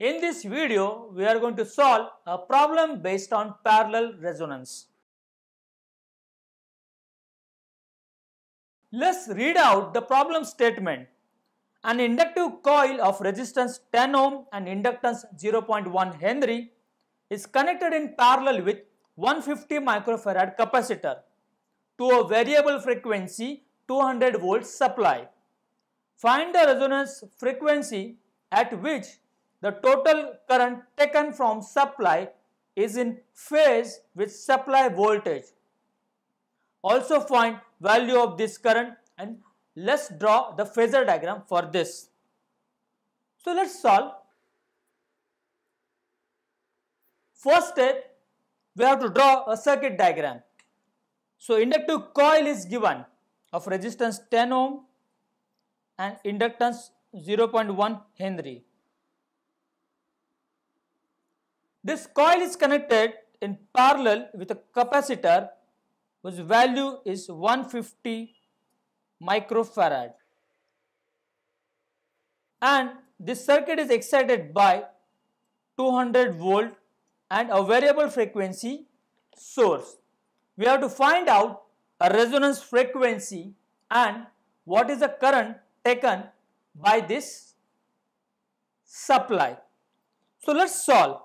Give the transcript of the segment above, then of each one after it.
In this video, we are going to solve a problem based on parallel resonance. Let's read out the problem statement. An inductive coil of resistance 10 ohm and inductance 0.1 Henry is connected in parallel with 150 microfarad capacitor to a variable frequency 200 volts supply. Find the resonance frequency at which the total current taken from supply is in phase with supply voltage. Also find value of this current and let's draw the phasor diagram for this. So let's solve. First step, we have to draw a circuit diagram. So inductive coil is given of resistance 10 ohm and inductance 0.1 Henry. This coil is connected in parallel with a capacitor whose value is 150 microfarad. And this circuit is excited by 200 volt and a variable frequency source. We have to find out a resonance frequency and what is the current taken by this supply. So, let us solve.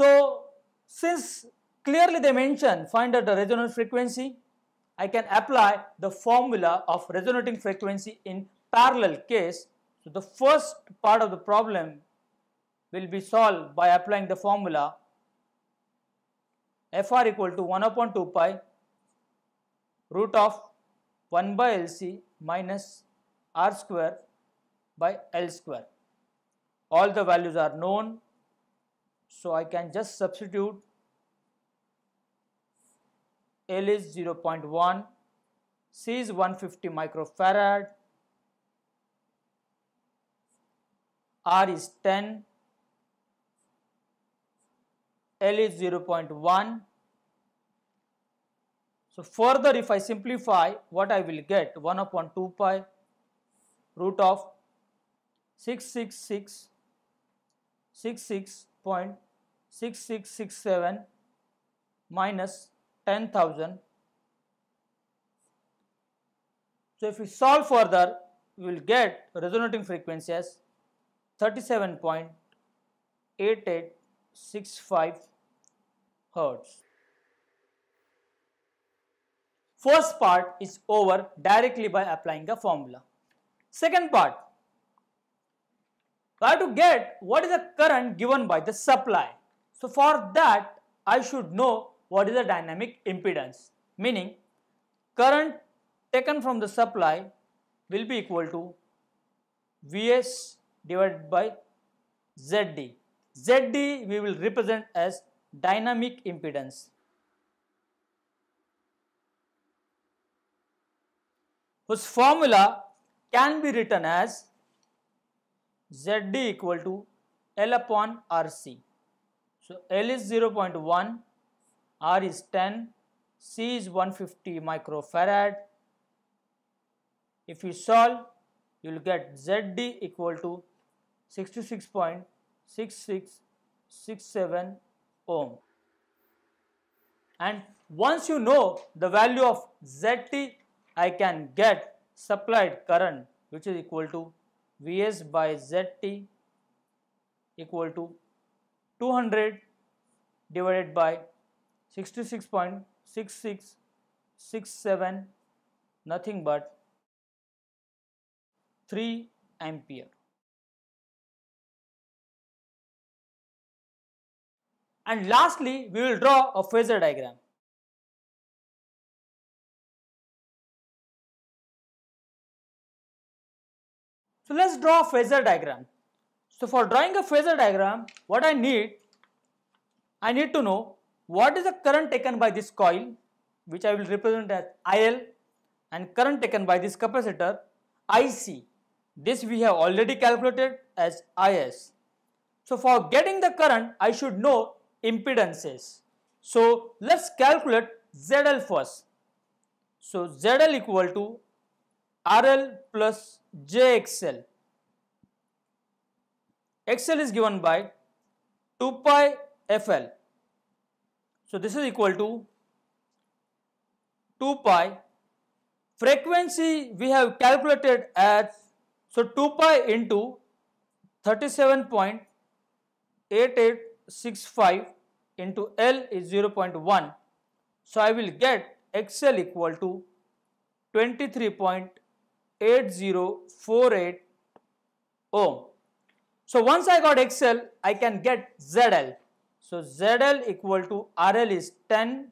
So, since clearly they mention find out the resonant frequency, I can apply the formula of resonating frequency in parallel case. So, the first part of the problem will be solved by applying the formula fr equal to 1 upon 2 pi root of 1 by LC minus r square by L square. All the values are known so I can just substitute L is 0.1, C is 150 microfarad, R is 10, L is 0.1. So further if I simplify what I will get 1 upon 2 pi root of 666 66 0.6667 minus 10,000. So, if we solve further, we will get resonating frequency as 37.8865 hertz. First part is over directly by applying the formula. Second part I have to get what is the current given by the supply. So for that, I should know what is the dynamic impedance, meaning current taken from the supply will be equal to Vs divided by Zd. Zd we will represent as dynamic impedance. whose formula can be written as ZD equal to L upon RC. So, L is 0.1, R is 10, C is 150 microfarad. If you solve, you will get ZD equal to 66.6667 ohm. And once you know the value of ZT, I can get supplied current which is equal to Vs by Zt equal to 200 divided by 66.6667 nothing but 3 ampere. And lastly, we will draw a phasor diagram. So let's draw a phasor diagram. So for drawing a phasor diagram, what I need, I need to know what is the current taken by this coil, which I will represent as IL and current taken by this capacitor IC. This we have already calculated as IS. So for getting the current, I should know impedances. So let's calculate ZL first. So ZL equal to RL plus JXL. XL is given by 2 pi FL. So, this is equal to 2 pi frequency we have calculated as so 2 pi into 37.8865 into L is 0.1. So, I will get XL equal to 23.8 8048 ohm. So once I got XL, I can get ZL. So ZL equal to RL is 10,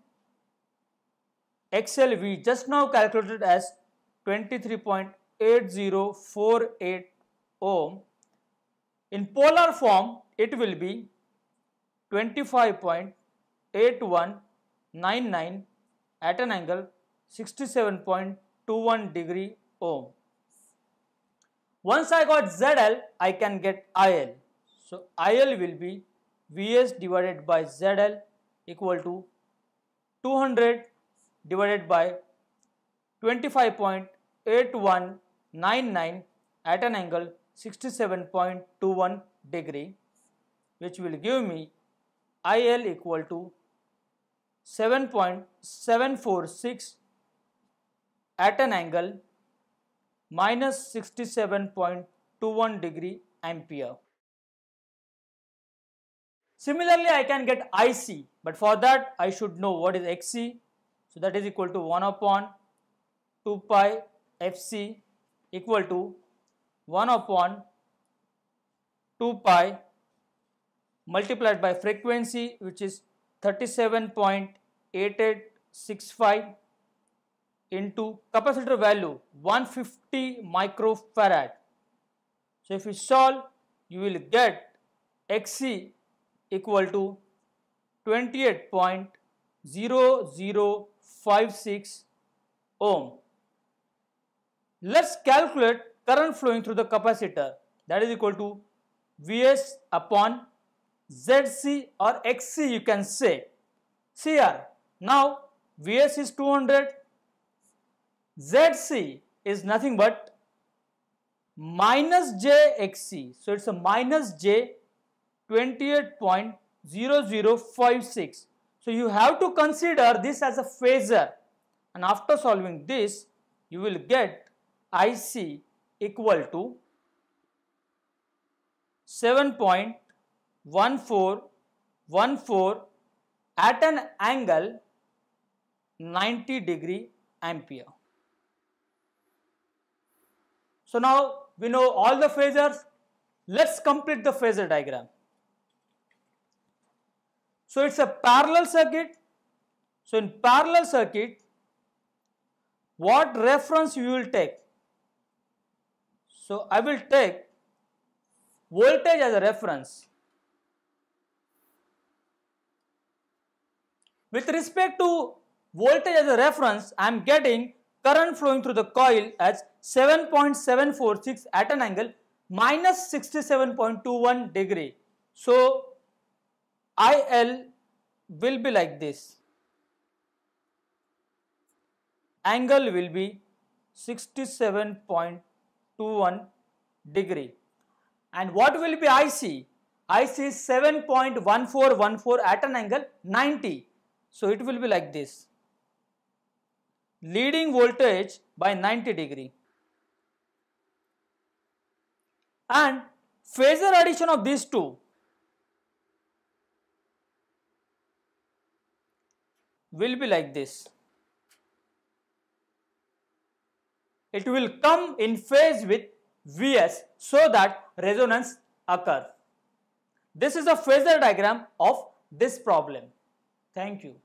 XL we just now calculated as 23.8048 ohm. In polar form, it will be 25.8199 at an angle 67.21 degree ohm. Once I got ZL, I can get IL. So, IL will be Vs divided by ZL equal to 200 divided by 25.8199 at an angle 67.21 degree which will give me IL equal to 7.746 at an angle minus 67.21 degree ampere. Similarly, I can get IC, but for that I should know what is XC. So that is equal to 1 upon 2 pi FC equal to 1 upon 2 pi multiplied by frequency which is 37.8865 into capacitor value 150 microfarad. So if you solve, you will get Xc equal to 28.0056 ohm. Let's calculate current flowing through the capacitor that is equal to Vs upon Zc or Xc you can say. See here, now Vs is 200 ZC is nothing but minus JXC. So it's a minus J 28.0056. So you have to consider this as a phasor and after solving this you will get IC equal to 7.1414 at an angle 90 degree ampere. So now we know all the phasors. Let's complete the phasor diagram. So it's a parallel circuit. So in parallel circuit, what reference you will take? So I will take voltage as a reference. With respect to voltage as a reference, I am getting current flowing through the coil as 7.746 at an angle minus 67.21 degree. So, IL will be like this. Angle will be 67.21 degree. And what will be IC? IC is 7.1414 at an angle 90. So, it will be like this leading voltage by 90 degree. And phasor addition of these two will be like this. It will come in phase with Vs so that resonance occur. This is a phasor diagram of this problem. Thank you.